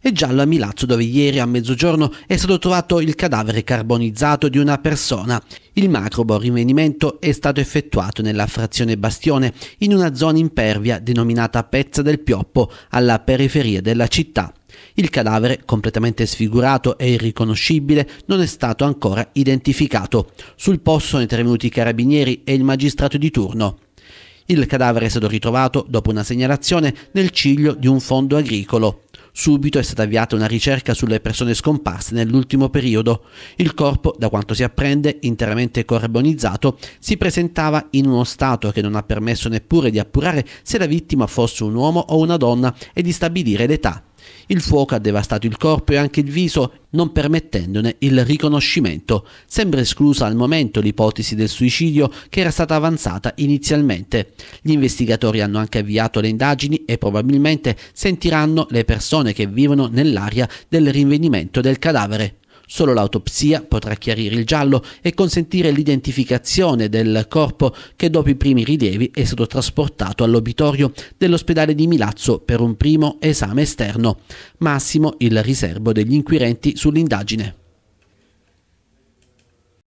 e giallo a Milazzo dove ieri a mezzogiorno è stato trovato il cadavere carbonizzato di una persona. Il macrobo rinvenimento è stato effettuato nella frazione Bastione, in una zona impervia denominata Pezza del Pioppo, alla periferia della città. Il cadavere, completamente sfigurato e irriconoscibile, non è stato ancora identificato. Sul posto sono intervenuti i carabinieri e il magistrato di turno. Il cadavere è stato ritrovato dopo una segnalazione nel ciglio di un fondo agricolo. Subito è stata avviata una ricerca sulle persone scomparse nell'ultimo periodo. Il corpo, da quanto si apprende, interamente carbonizzato, si presentava in uno stato che non ha permesso neppure di appurare se la vittima fosse un uomo o una donna e di stabilire l'età. Il fuoco ha devastato il corpo e anche il viso, non permettendone il riconoscimento. Sembra esclusa al momento l'ipotesi del suicidio che era stata avanzata inizialmente. Gli investigatori hanno anche avviato le indagini e probabilmente sentiranno le persone che vivono nell'area del rinvenimento del cadavere. Solo l'autopsia potrà chiarire il giallo e consentire l'identificazione del corpo che dopo i primi rilievi è stato trasportato all'obitorio dell'ospedale di Milazzo per un primo esame esterno. Massimo il riservo degli inquirenti sull'indagine.